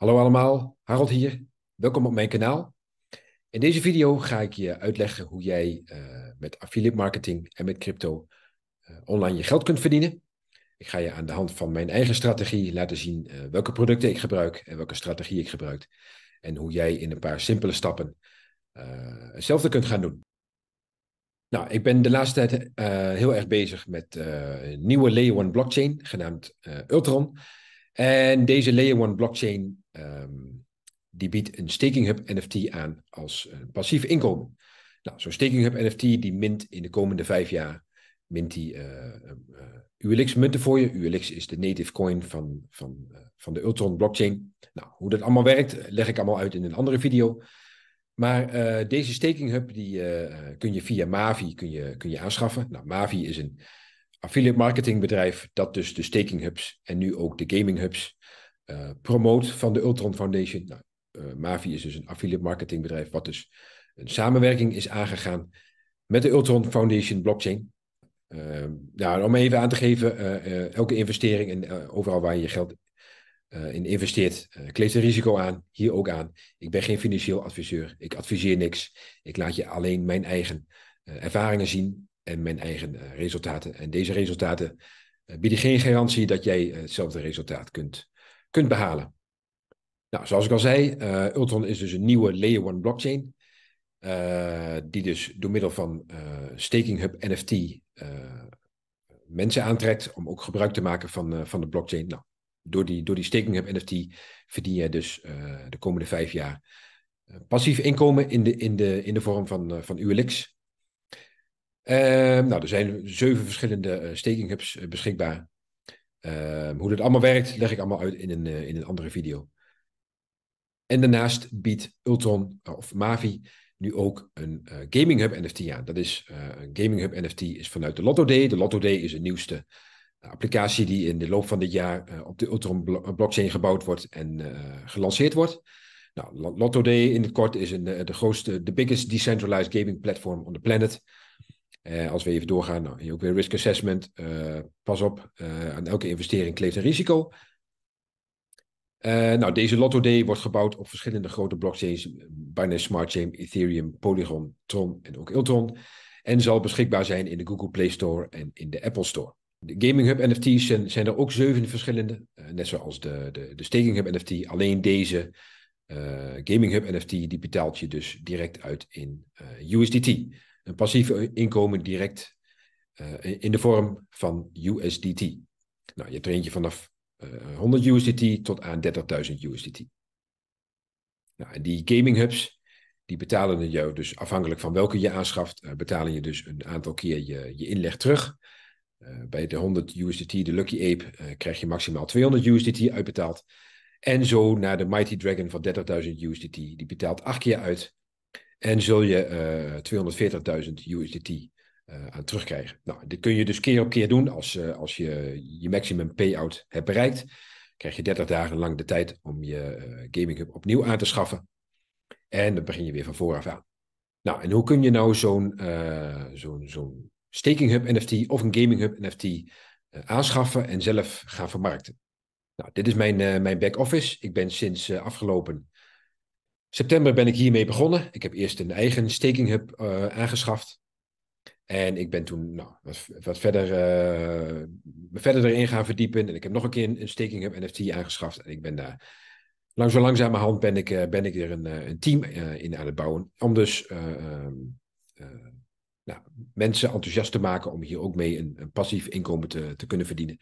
Hallo allemaal, Harold hier. Welkom op mijn kanaal. In deze video ga ik je uitleggen hoe jij eh, met affiliate marketing en met crypto eh, online je geld kunt verdienen. Ik ga je aan de hand van mijn eigen strategie laten zien eh, welke producten ik gebruik en welke strategie ik gebruik. En hoe jij in een paar simpele stappen hetzelfde kunt gaan doen. Nou, ik ben de laatste tijd heel erg bezig met een nieuwe Layer 1 blockchain, genaamd Ultron. En deze Layer 1 blockchain Ehm, die biedt een Staking Hub NFT aan als eh, passief inkomen. Nou, zo'n Staking Hub NFT die mint in de komende vijf jaar mint die uh, eh, eh, ULX-munten voor je. ULX is de native coin van, van, van de Ultron blockchain. Nou, hoe dat allemaal werkt, leg ik allemaal uit in een andere video. Maar deze staking hub die, kun je via Mavi kun je, kun je aanschaffen. Nou, Mavi is een affiliate marketingbedrijf dat dus de staking hubs en nu ook de gaming hubs eh, promoot van de Ultron Foundation. Nou, eh, Mavi is dus een affiliate marketingbedrijf wat dus een samenwerking is aangegaan met de Ultron Foundation blockchain. Ehm, om even aan te geven, eh, elke investering en overal waar je geld in investeert, kleeft een risico aan, hier ook aan. Ik ben geen financieel adviseur, ik adviseer niks. Ik laat je alleen mijn eigen ervaringen zien en mijn eigen resultaten. En deze resultaten bieden geen garantie dat jij hetzelfde resultaat kunt kunt behalen. Nou, zoals ik al zei, eh, Ultron is dus een nieuwe Layer 1 blockchain. Eh, die dus door middel van uh, Staking Hub NFT mensen aantrekt om ook gebruik te maken van, van de blockchain. Nou, door die, door die Staking Hub NFT verdien je dus de komende vijf jaar passief inkomen in de, in de, in de vorm van, van ULX. nou, er zijn zeven verschillende staking hubs beschikbaar. Ehm, hoe dat allemaal werkt, leg ik allemaal uit in een, eh, in een andere video. En daarnaast biedt Ultron eh, of Mavi nu ook een eh, Gaming Hub NFT aan. Dat is een Gaming Hub NFT is vanuit de Lotto Day. De Lotto Day is de nieuwste applicatie die in de loop van dit jaar op de Ultron blockchain gebouwd wordt en gelanceerd wordt. Nou, Lotto Day in het kort is een, de grootste, de biggest decentralized gaming platform on the planet. Eh, als we even doorgaan, nou, hier ook weer risk assessment. Eh, pas op, eh, aan elke investering kleeft een risico. nou, deze Lotto D wordt gebouwd op verschillende grote blockchains, Binance Smart Chain, Ethereum, Polygon, Tron en ook Iltron. En zal beschikbaar zijn in de Google Play Store en in de Apple Store. De Gaming Hub NFT's zijn, zijn er ook zeven verschillende, net zoals de, de, de Staking Hub NFT. Alleen deze Gaming Hub NFT die betaalt je dus direct uit in USDT een passief inkomen direct eh, in de vorm van USDT. Nou, je traint je vanaf 100 eh, USDT tot aan 30.000 USDT. Nou, die gaming hubs, die betalen je dus afhankelijk van welke je aanschaft, eh, betalen je dus een aantal keer je, je inleg terug. bij de 100 USDT, de Lucky Ape, krijg je maximaal 200 USDT uitbetaald. En zo naar de Mighty Dragon van 30.000 USDT. Die betaalt acht keer uit en zul je 240.000 eh, USDT eh, aan terugkrijgen. Nou, dit kun je dus keer op keer doen. Als, eh, als je je maximum payout hebt bereikt, krijg je 30 dagen lang de tijd om je gaming hub opnieuw aan te schaffen. En dan begin je weer van vooraf aan. Nou, en hoe kun je nou zo'n zo'n zo'n staking hub NFT of een gaming hub NFT aanschaffen en zelf gaan vermarkten? Nou, dit is mijn, mijn back-office. Ik ben sinds afgelopen September ben ik hiermee begonnen. Ik heb eerst een eigen staking hub eh, aangeschaft. En ik ben toen nou, wat, wat verder, uh, verder erin gaan verdiepen. En ik heb nog een keer een, staking hub NFT aangeschaft. En ik ben daar lang, zo langzamerhand ben ik, eh, ben ik er een, een team in aan het bouwen. Om dus ehm, nou, mensen enthousiast te maken om hier ook mee een, passief inkomen te, te kunnen verdienen.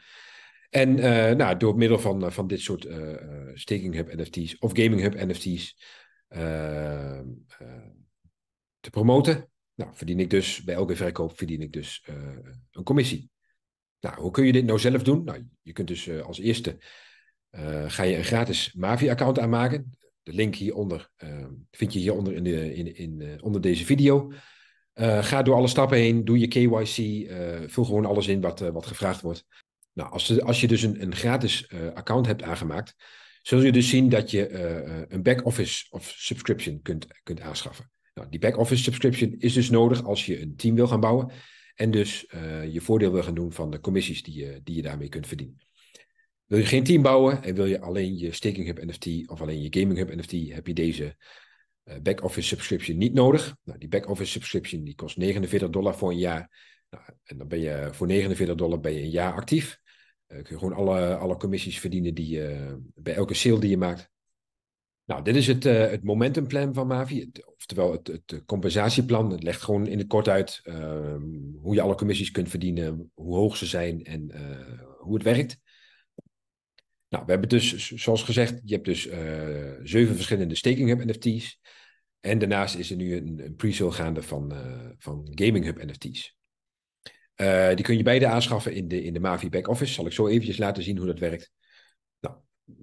En nou, door middel van, van dit soort staking hub NFT's of gaming hub NFT's eh, eh, te promoten. Nou, verdien ik dus bij elke verkoop verdien ik dus eh, een commissie. Nou, hoe kun je dit nou zelf doen? Nou, je kunt dus als eerste ga je een gratis Mavi-account aanmaken. De link hieronder vind je hieronder in de, in, in, onder deze video. ga door alle stappen heen, doe je KYC, vul gewoon alles in wat, wat gevraagd wordt. Nou, als, als je dus een, een gratis account hebt aangemaakt, zul je dus zien dat je eh, eh, een back-office of subscription kunt, kunt aanschaffen. Nou, die back-office subscription is dus nodig als je een team wil gaan bouwen en dus eh, je voordeel wil gaan doen van de commissies die je, die je daarmee kunt verdienen. Wil je geen team bouwen en wil je alleen je Staking Hub NFT of alleen je Gaming Hub NFT, heb je deze uh, back-office subscription niet nodig. Nou, die back-office subscription die kost 49 dollar voor een jaar. Nou, en dan ben je voor 49 dollar ben je een jaar actief. Eh, kun je gewoon alle, alle commissies verdienen die eh, bij elke sale die je maakt. Nou, dit is het, eh, het momentumplan van Mavi, oftewel het, het, compensatieplan. Het legt gewoon in het kort uit ehm, hoe je alle commissies kunt verdienen, hoe hoog ze zijn en hoe het werkt. Nou, we hebben dus, zoals gezegd, je hebt dus zeven verschillende staking hub NFT's. En daarnaast is er nu een, een pre-sale gaande van, van gaming hub NFT's. Eh, die kun je beide aanschaffen in de, in de Mavi back-office. Zal ik zo eventjes laten zien hoe dat werkt. Nou,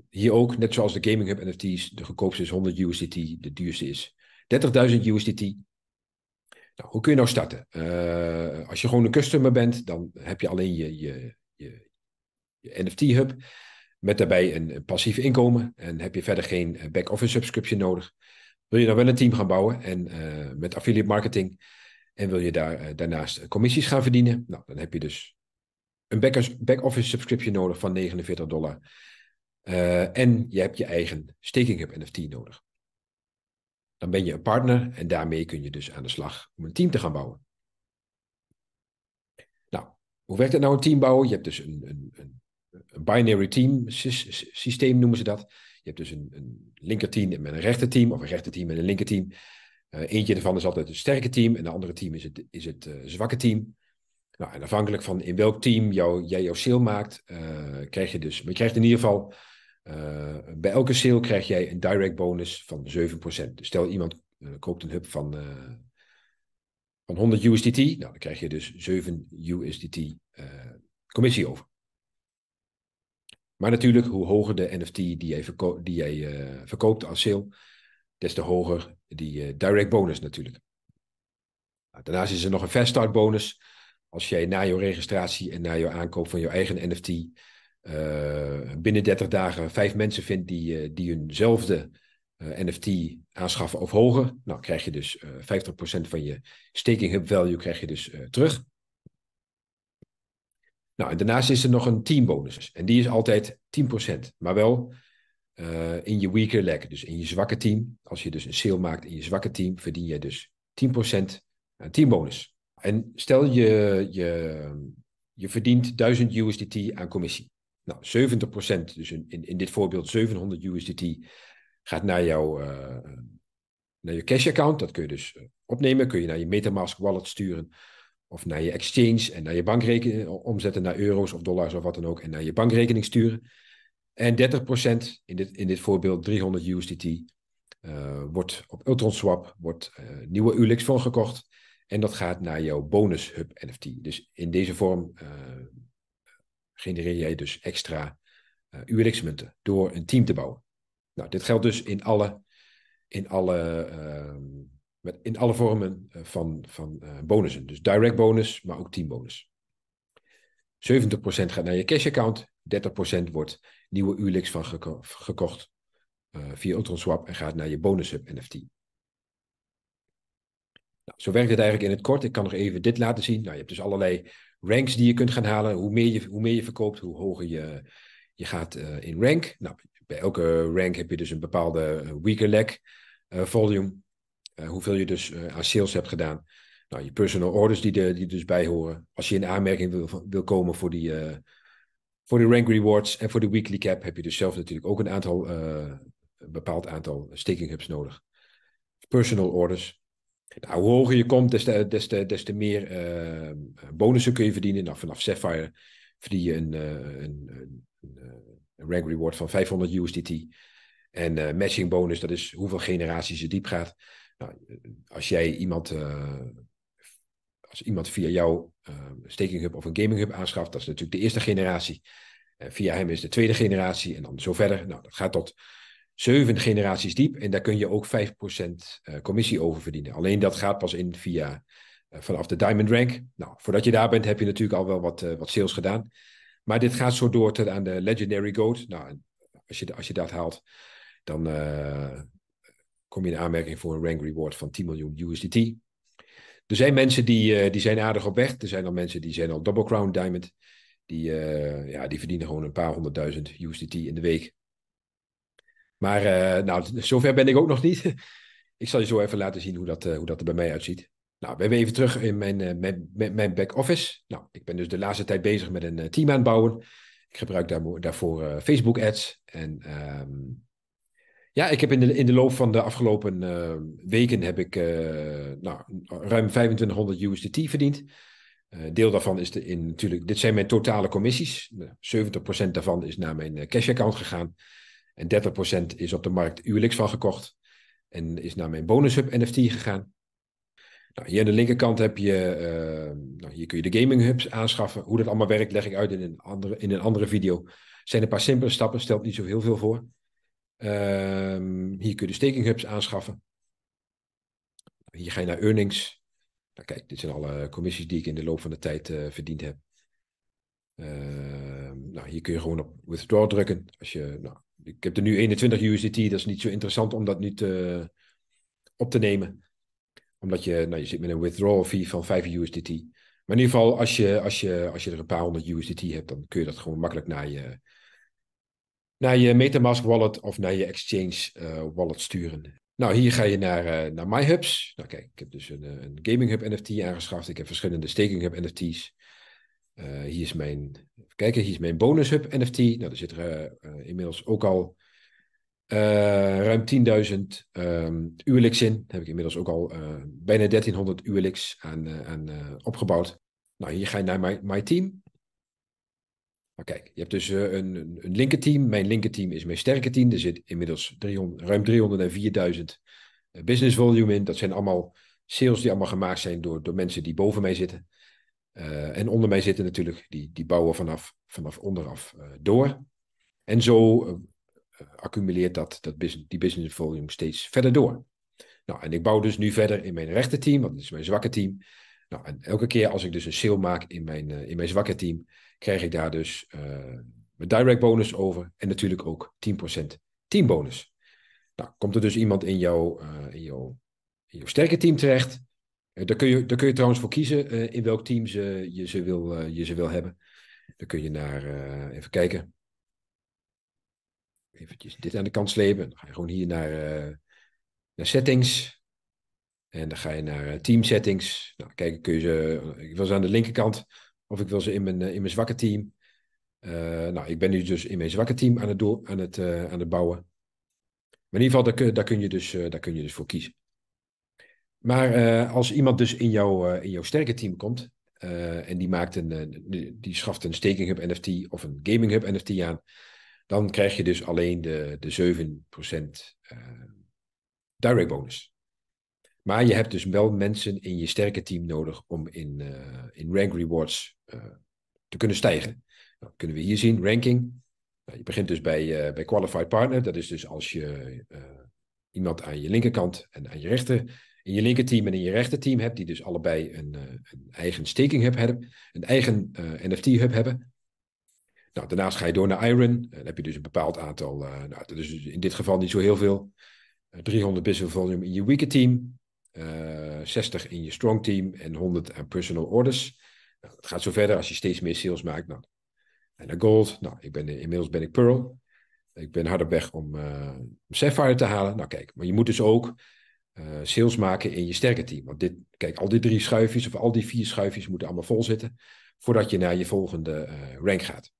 hier ook, net zoals de Gaming Hub NFT's, de goedkoopste is 100 USDT, de duurste is 30.000 USDT. Nou, hoe kun je nou starten? Eh, als je gewoon een customer bent, dan heb je alleen je, je, je, NFT-hub met daarbij een, passief inkomen en heb je verder geen eh, back-office subscription nodig. Wil je dan nou wel een team gaan bouwen en met affiliate marketing en wil je daar, eh, daarnaast eh, commissies gaan verdienen? Nou, dan heb je dus een back-office subscription nodig van 49 dollar. Eh, en je hebt je eigen staking NFT nodig. Dan ben je een partner en daarmee kun je dus aan de slag om een team te gaan bouwen. Nou, hoe werkt het nou een team bouwen? Je hebt dus een, een, een, binary team systeem noemen ze dat. Je hebt dus een, een linker team met een rechter team of een rechter team met een linker team. Eh, eentje ervan is altijd het sterke team en de andere team is het, is het eh, zwakke team. Nou, en afhankelijk van in welk team jou, jij jouw sale maakt, eh, krijg je dus. Maar je krijgt in ieder geval bij elke sale krijg jij een direct bonus van 7%. Dus stel iemand koopt een hub van, van 100 USDT, nou, dan krijg je dus 7 USDT commissie over. Maar natuurlijk, hoe hoger de NFT die jij, die jij verkoopt als sale, des te hoger die eh, direct bonus natuurlijk. Nou, daarnaast is er nog een fast start bonus. Als jij na jouw registratie en na jouw aankoop van jouw eigen NFT eh, binnen 30 dagen vijf mensen vindt die, eh, die hunzelfde NFT aanschaffen of hoger, nou krijg je dus 50% van je staking hub value krijg je dus terug. Nou, en daarnaast is er nog een teambonus. En die is altijd 10%, maar wel eh, in je weaker leg, dus in je zwakke team. Als je dus een sale maakt in je zwakke team, verdien je dus 10% eh, teambonus. En stel je, je, je verdient 1000 USDT aan commissie. Nou, 70%, dus in, in dit voorbeeld 700 USDT, gaat naar jouw eh, naar je cash account. Dat kun je dus opnemen, kun je naar je Metamask wallet sturen of naar je exchange en naar je bankrekening omzetten naar euro's of dollars of wat dan ook en naar je bankrekening sturen. En 30% in dit, in dit voorbeeld 300 USDT eh, wordt op Ultronswap wordt eh, nieuwe ULIX van gekocht. En dat gaat naar jouw bonus hub NFT. Dus in deze vorm eh, genereer jij dus extra ULX munten door een team te bouwen. Nou, dit geldt dus in alle, in alle, met, in alle vormen van, van bonussen. Dus direct bonus, maar ook teambonus. 70% gaat naar je cash account, 30% wordt nieuwe ULIX van gekocht uh, via UltronSwap en gaat naar je bonushub NFT. Nou, zo werkt het eigenlijk in het kort. Ik kan nog even dit laten zien. Nou, je hebt dus allerlei ranks die je kunt gaan halen. Hoe meer je, hoe meer je verkoopt, hoe hoger je, je gaat eh, in rank. Nou, bij elke rank heb je dus een bepaalde eh, weaker leg volume. hoeveel je dus aan sales hebt gedaan. Nou, je personal orders die er die dus bij horen. Als je in aanmerking wil, wil komen voor die voor de rank rewards en voor de weekly cap heb je dus zelf natuurlijk ook een aantal, eh, bepaald aantal staking hubs nodig. Personal orders. Nou, hoe hoger je komt, des te, meer eh, bonussen kun je verdienen. Nou, vanaf Sapphire verdien je een, eh, een, een, een rank reward van 500 USDT. En matching bonus, dat is hoeveel generaties je diep gaat. Nou, als jij iemand als iemand via jouw ehm, een staking hub of een gaming hub aanschaft, dat is natuurlijk de eerste generatie. En eh, via hem is de tweede generatie en dan zo verder. Nou, dat gaat tot zeven generaties diep en daar kun je ook 5% eh, commissie over verdienen. Alleen dat gaat pas in via eh, vanaf de Diamond Rank. Nou, voordat je daar bent heb je natuurlijk al wel wat, wat sales gedaan. Maar dit gaat zo door tot aan de Legendary Goat. Nou, als je, als je dat haalt, dan kom je in aanmerking voor een rank reward van 10 miljoen USDT. Er zijn mensen die, eh, die zijn aardig op weg. Er zijn al mensen die zijn al Double Crown Diamond. Die, eh, ja, die verdienen gewoon een paar honderdduizend USDT in de week. Maar uh, nou, zover ben ik ook nog niet. ik zal je zo even laten zien hoe dat, hoe dat er bij mij uitziet. Nou, we hebben even terug in mijn, mijn, mijn back-office. Nou, ik ben dus de laatste tijd bezig met een team aanbouwen. Ik gebruik daar, daarvoor Facebook ads en ehm, ja, ik heb in de, in de loop van de afgelopen uh, weken heb ik eh, nou, ruim 2500 USDT verdiend. Uh, deel daarvan is in, natuurlijk, dit zijn mijn totale commissies. 70% daarvan is naar mijn cash account gegaan. En 30% is op de markt ULX van gekocht. En is naar mijn bonus hub NFT gegaan. Nou, hier aan de linkerkant heb je, nou, hier kun je de gaming hubs aanschaffen. Hoe dat allemaal werkt leg ik uit in een andere, in een andere video. Het zijn een paar simpele stappen, stelt niet zo heel veel voor. Ehm, hier kun je staking hubs aanschaffen. Hier ga je naar earnings. Nou, kijk, dit zijn alle commissies die ik in de loop van de tijd eh, verdiend heb. Ehm, nou, hier kun je gewoon op withdraw drukken. Als je, nou, ik heb er nu 21 USDT, dat is niet zo interessant om dat nu op te nemen. Omdat je, nou, je zit met een withdrawal fee van 5 USDT. Maar in ieder geval, als je, als je, als je er een paar honderd USDT hebt, dan kun je dat gewoon makkelijk naar je, naar je Metamask wallet of naar je Exchange eh, wallet sturen. Nou, hier ga je naar, uh, naar MyHubs. Nou kijk, ik heb dus een, eh, een Gaming Hub NFT aangeschaft. Ik heb verschillende Staking Hub NFT's. hier is mijn, even kijken, hier is mijn Bonus Hub NFT. Nou, daar zit er inmiddels ook al ruim 10.000 ehm, um, in. Daar heb ik inmiddels ook al bijna 1300 ULX aan, aan opgebouwd. Nou, hier ga je naar My, my Team. Maar kijk, je hebt dus eh, een, een linkerteam. Mijn linkerteam is mijn sterke team. Er zit inmiddels 300, ruim 304.000 eh, business volume in. Dat zijn allemaal sales die allemaal gemaakt zijn door, door mensen die boven mij zitten. Eh, en onder mij zitten natuurlijk, die, die bouwen vanaf, vanaf onderaf door. En zo accumuleert dat, dat business, die business volume steeds verder door. Nou, en ik bouw dus nu verder in mijn rechterteam, want dat is mijn zwakke team. Nou, en elke keer als ik dus een sale maak in mijn, eh, in mijn zwakke team, krijg ik daar dus eh, mijn direct bonus over en natuurlijk ook 10% teambonus. Nou, komt er dus iemand in jouw, eh, in jouw, in jouw sterke team terecht, daar, kun je, daar kun je trouwens voor kiezen in welk team ze, je, ze wil, je ze wil hebben. Dan kun je naar, even kijken, eventjes dit aan de kant slepen. Dan ga je gewoon hier naar, naar settings. En dan ga je naar eh, team settings. Nou, kijken, kun je ze. Eh, ik wil ze aan de linkerkant of ik wil ze in mijn, eh, in mijn zwakke team. nou, ik ben nu dus in mijn zwakke team aan het, aan het, aan het bouwen. Maar in ieder geval, daar kun, daar kun, je, dus, daar kun je dus voor kiezen. Maar als iemand dus in, jou, in jouw sterke team komt en die, maakt een, die schaft een staking hub NFT of een gaming hub NFT aan, dan krijg je dus alleen de, de 7% direct bonus. Maar je hebt dus wel mensen in je sterke team nodig om in, eh, in rank rewards eh, te kunnen stijgen. Nou, kunnen we hier zien, ranking. Nou, je begint dus bij, eh, bij qualified partner. Dat is dus als je iemand aan je linkerkant en aan je rechter, in je linkerteam en in je rechterteam hebt, die dus allebei een, een eigen staking hub hebben, een eigen NFT hub hebben. Nou, daarnaast ga je door naar Iron. Dan heb je dus een bepaald aantal, nou, dat is dus in dit geval niet zo heel veel. 300 business volume in je weaker team. 60 eh, in je strong team en 100 aan personal orders. Nou, het gaat zo verder als je steeds meer sales maakt. Nou, en de gold. Nou, ik ben, inmiddels ben ik pearl. Ik ben hard weg om, uh, Sapphire te halen. Nou kijk, maar je moet dus ook eh, sales maken in je sterke team. Want dit, kijk, al die drie schuifjes of al die vier schuifjes moeten allemaal vol zitten. Voordat je naar je volgende rank gaat.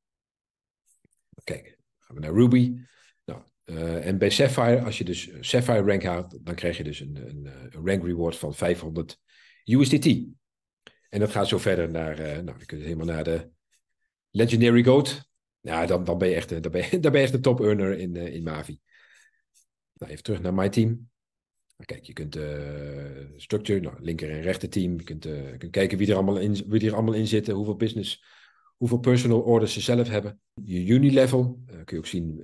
Kijk, gaan we naar Ruby. Eh, en bij Sapphire, als je dus eh, Sapphire rank haalt, dan krijg je dus een, een, eh, een rank reward van 500 USDT. En dat gaat zo verder naar, nou, dan kun je helemaal naar de Legendary Goat. Nou, dan, dan ben je echt, dan ben je, dan ben je echt een top earner in, uh, in Mavi. Nou, even terug naar my team. Nou, kijk, je kunt de structure, nou, linker en rechter team. Je kunt, kunt kijken wie er, allemaal in, wie er allemaal in zitten, hoeveel business, hoeveel personal orders ze zelf hebben. Je uni level, kun je ook zien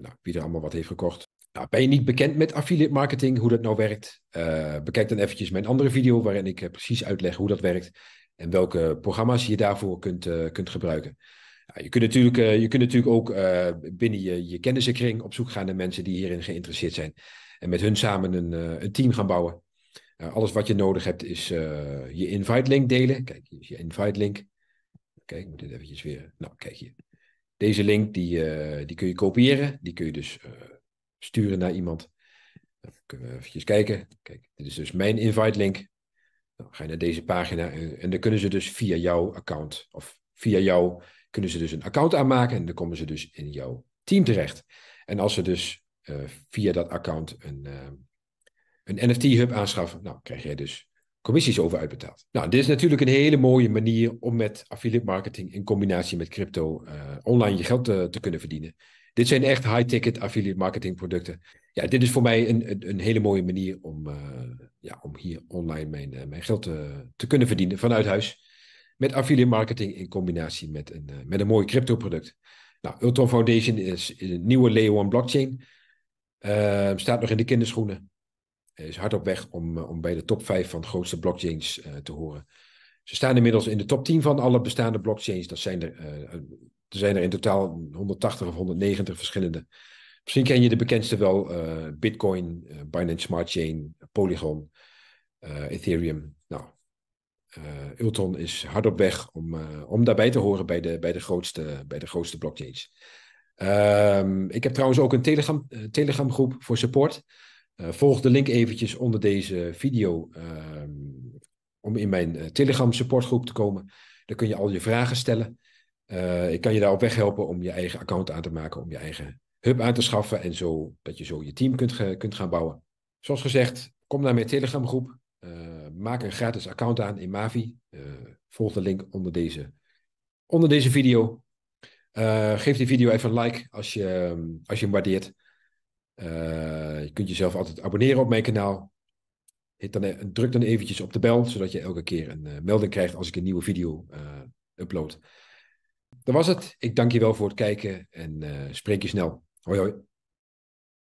nou, wie er allemaal wat heeft gekocht. Nou, ben je niet bekend met affiliate marketing, hoe dat nou werkt? Eh, bekijk dan eventjes mijn andere video waarin ik eh, precies uitleg hoe dat werkt en welke programma's je daarvoor kunt, eh, kunt gebruiken. je, kunt natuurlijk, je kunt natuurlijk ook binnen je, je kennissenkring op zoek gaan naar mensen die hierin geïnteresseerd zijn en met hun samen een, een team gaan bouwen. alles wat je nodig hebt is je invite link delen. Kijk, hier is je invite link. Kijk, ik moet dit eventjes weer. Nou, kijk hier. Deze link die, eh, die kun je kopiëren. Die kun je dus eh, sturen naar iemand. Dan kunnen we eventjes kijken. Kijk, dit is dus mijn invite link. Dan ga je naar deze pagina en, dan kunnen ze dus via jouw account of via jou kunnen ze dus een account aanmaken en dan komen ze dus in jouw team terecht. En als ze dus eh, via dat account een, een NFT-hub aanschaffen, nou krijg jij dus commissies over uitbetaald. Nou, dit is natuurlijk een hele mooie manier om met affiliate marketing in combinatie met crypto eh, online je geld te, kunnen verdienen. Dit zijn echt high-ticket affiliate marketing producten. Ja, dit is voor mij een, een hele mooie manier om, eh, ja, om hier online mijn, eh, mijn geld te, te kunnen verdienen vanuit huis. Met affiliate marketing in combinatie met een, met een mooi crypto product. Nou, Ultron Foundation is een nieuwe Layer 1 blockchain. Ehm, staat nog in de kinderschoenen. Eh, is hard op weg om, eh, om bij de top 5 van de grootste blockchains eh, te horen. Ze staan inmiddels in de top 10 van alle bestaande blockchains. Dat zijn er, er zijn er in totaal 180 of 190 verschillende. Misschien ken je de bekendste wel: Bitcoin, Binance Smart Chain, Polygon, Ethereum. Nou, Ulton is hard op weg om, om daarbij te horen bij de, bij de, grootste, bij de grootste blockchains. Ehm, ik heb trouwens ook een Telegram, Telegram groep voor support. Eh, volg de link eventjes onder deze video ehm, om in mijn eh, Telegram supportgroep te komen. Daar kun je al je vragen stellen. Eh, ik kan je daar op weg helpen om je eigen account aan te maken, om je eigen hub aan te schaffen en zo dat je zo je team kunt, kunt gaan bouwen. Zoals gezegd, kom naar mijn Telegram groep. maak een gratis account aan in Mavi. volg de link onder deze, onder deze video. geef die video even een like als je, ehm, als je hem waardeert. Eh, je kunt jezelf altijd abonneren op mijn kanaal. E- druk dan eventjes op de bel, zodat je elke keer een eh, melding krijgt als ik een nieuwe video eh, upload. Dat was het. Ik dank je wel voor het kijken en spreek je snel. Hoi hoi.